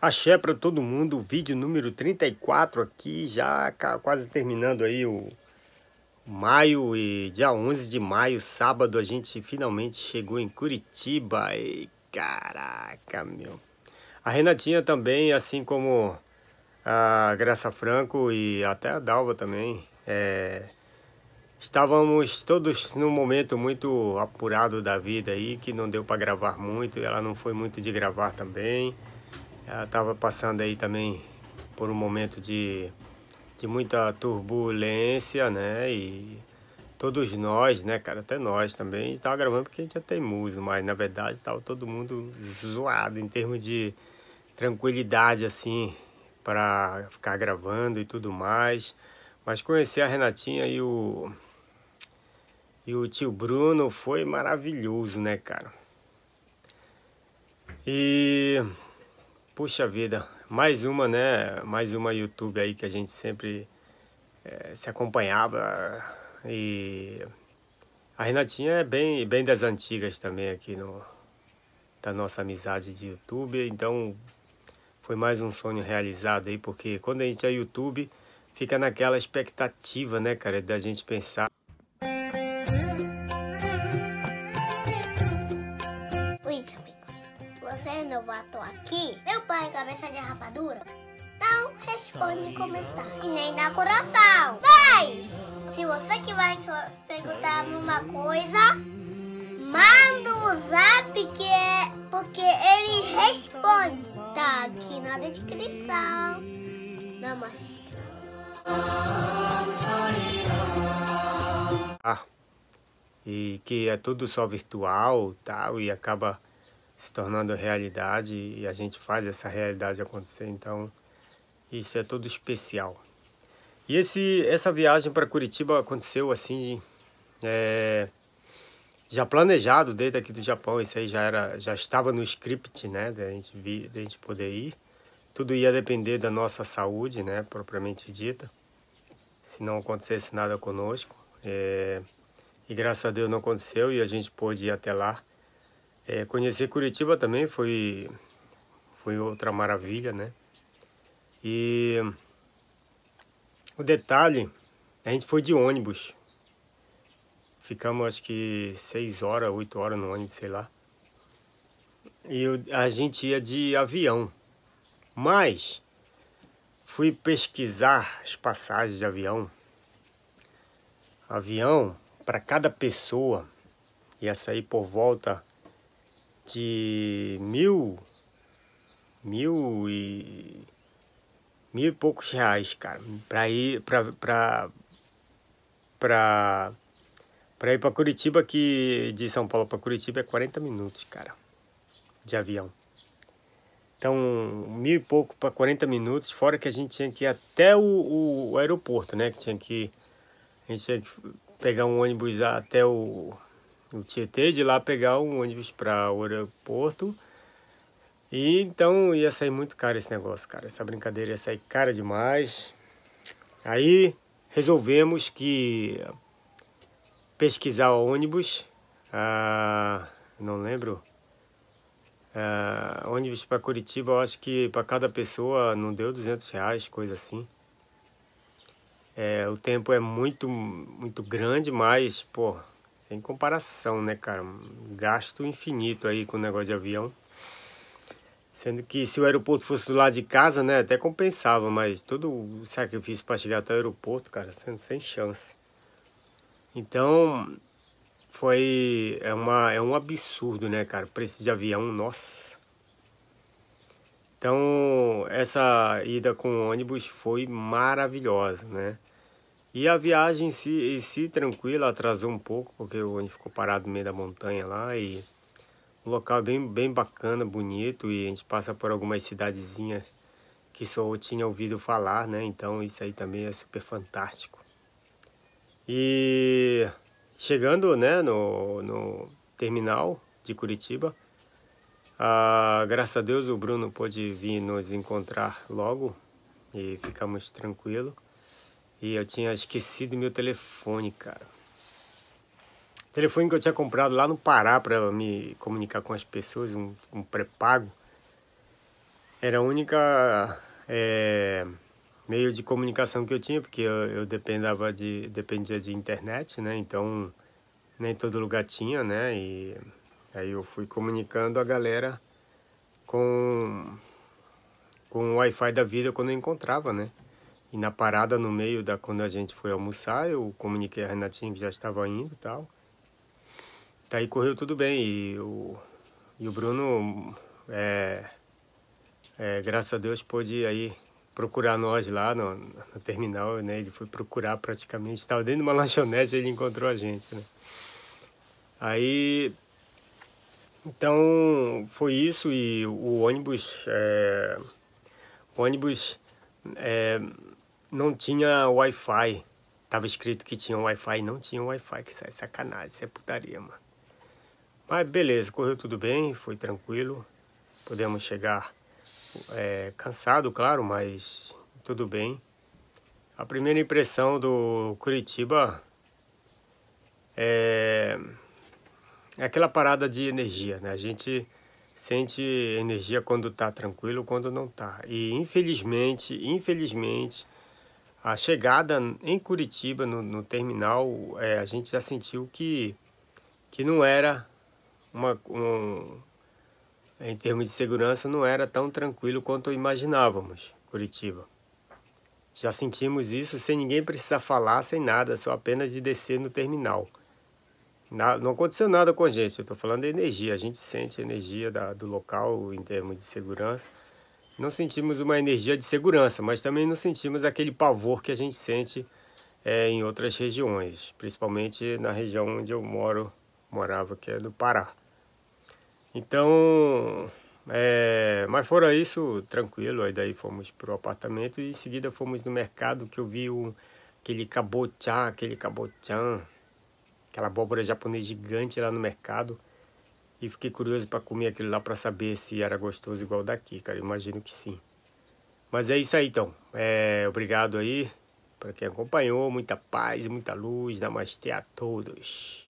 Axé para todo mundo, vídeo número 34 aqui, já quase terminando aí o maio e dia 11 de maio, sábado, a gente finalmente chegou em Curitiba e caraca, meu. A Renatinha também, assim como a Graça Franco e até a Dalva também, é... estávamos todos num momento muito apurado da vida aí, que não deu para gravar muito, ela não foi muito de gravar também, ela estava passando aí também por um momento de, de muita turbulência, né? E todos nós, né, cara, até nós também, estava gravando porque a gente é teimoso, mas na verdade estava todo mundo zoado em termos de tranquilidade, assim, para ficar gravando e tudo mais. Mas conhecer a Renatinha e o, e o tio Bruno foi maravilhoso, né, cara? E Puxa vida, mais uma, né? Mais uma YouTube aí que a gente sempre é, se acompanhava. E a Renatinha é bem, bem das antigas também aqui no, da nossa amizade de YouTube. Então foi mais um sonho realizado aí, porque quando a gente é YouTube, fica naquela expectativa, né, cara, da gente pensar. renovar tô aqui, meu pai é cabeça de rapadura não responde comentário e nem dá coração. Mas, se você que vai perguntar alguma coisa, manda o um zap que é porque ele responde. Tá aqui na descrição. Namastê. Ah, e que é tudo só virtual tal e acaba se tornando realidade e a gente faz essa realidade acontecer. Então, isso é tudo especial. E esse, essa viagem para Curitiba aconteceu assim, é, já planejado desde aqui do Japão. Isso aí já era, já estava no script, né, da gente vir, da gente poder ir. Tudo ia depender da nossa saúde, né, propriamente dita. Se não acontecesse nada conosco, é, e graças a Deus não aconteceu e a gente pôde ir até lá é, conhecer Curitiba também foi, foi outra maravilha, né? E o detalhe, a gente foi de ônibus. Ficamos acho que seis horas, oito horas no ônibus, sei lá. E a gente ia de avião. Mas fui pesquisar as passagens de avião. Avião para cada pessoa ia sair por volta de mil, mil e mil e poucos reais, cara, para ir para para para para ir para Curitiba que de São Paulo para Curitiba é 40 minutos, cara, de avião. Então, mil e pouco para 40 minutos, fora que a gente tinha que ir até o, o, o aeroporto, né? Que tinha que. A gente tinha que pegar um ônibus até o, o Tietê, de lá pegar um ônibus para o aeroporto. E então ia sair muito caro esse negócio, cara. Essa brincadeira ia sair cara demais. Aí resolvemos que pesquisar o ônibus. Ah, não lembro. Ah, ônibus para Curitiba, eu acho que para cada pessoa não deu 200 reais, coisa assim. É, o tempo é muito, muito grande, mas, pô, sem comparação, né, cara? gasto infinito aí com o negócio de avião. Sendo que se o aeroporto fosse do lado de casa, né, até compensava, mas todo o sacrifício para chegar até o aeroporto, cara, sendo sem chance. Então, foi é uma é um absurdo, né, cara? Preço de avião, nossa. Então, essa ida com ônibus foi maravilhosa, né? E a viagem em si, em si tranquila, atrasou um pouco, porque a gente ficou parado no meio da montanha lá e um local bem, bem bacana, bonito, e a gente passa por algumas cidadezinhas que só tinha ouvido falar, né? Então isso aí também é super fantástico. E chegando né, no, no terminal de Curitiba, ah, graças a Deus o Bruno pôde vir nos encontrar logo e ficamos tranquilos. E eu tinha esquecido meu telefone, cara. O telefone que eu tinha comprado lá no Pará para me comunicar com as pessoas, um, um pré-pago. Era a única é, meio de comunicação que eu tinha, porque eu, eu dependava de, dependia de internet, né? Então nem todo lugar tinha, né? E aí eu fui comunicando a galera com com o Wi-Fi da vida quando eu encontrava, né? E na parada no meio da quando a gente foi almoçar, eu comuniquei a Renatinha que já estava indo e tal. Daí correu tudo bem e o, e o Bruno, é, é, graças a Deus, pôde aí procurar nós lá no, no terminal, né? Ele foi procurar praticamente, estava dentro de uma lanchonete ele encontrou a gente, né? Aí, então, foi isso e o ônibus, é, o ônibus é, não tinha Wi-Fi. Tava escrito que tinha Wi-Fi, não tinha Wi-Fi, que isso é sacanagem, isso é putaria, mano. Mas beleza, correu tudo bem, foi tranquilo. Podemos chegar é, cansado, claro, mas tudo bem. A primeira impressão do Curitiba é, é aquela parada de energia, né? A gente sente energia quando está tranquilo, quando não está. E infelizmente, infelizmente, a chegada em Curitiba no, no terminal, é, a gente já sentiu que que não era uma um, em termos de segurança não era tão tranquilo quanto imaginávamos Curitiba. Já sentimos isso sem ninguém precisar falar, sem nada, só apenas de descer no terminal não aconteceu nada com a gente, eu estou falando de energia. A gente sente a energia da, do local em termos de segurança. Não sentimos uma energia de segurança, mas também não sentimos aquele pavor que a gente sente é, em outras regiões, principalmente na região onde eu moro, morava, que é do Pará. Então, é, mas fora isso, tranquilo, aí daí fomos pro apartamento e em seguida fomos no mercado que eu vi aquele cabochá, aquele cabochã, aquela abóbora japonesa gigante lá no mercado. E fiquei curioso para comer aquilo lá para saber se era gostoso igual daqui, cara. imagino que sim. Mas é isso aí, então. É, obrigado aí para quem acompanhou. Muita paz, muita luz. Namastê a todos.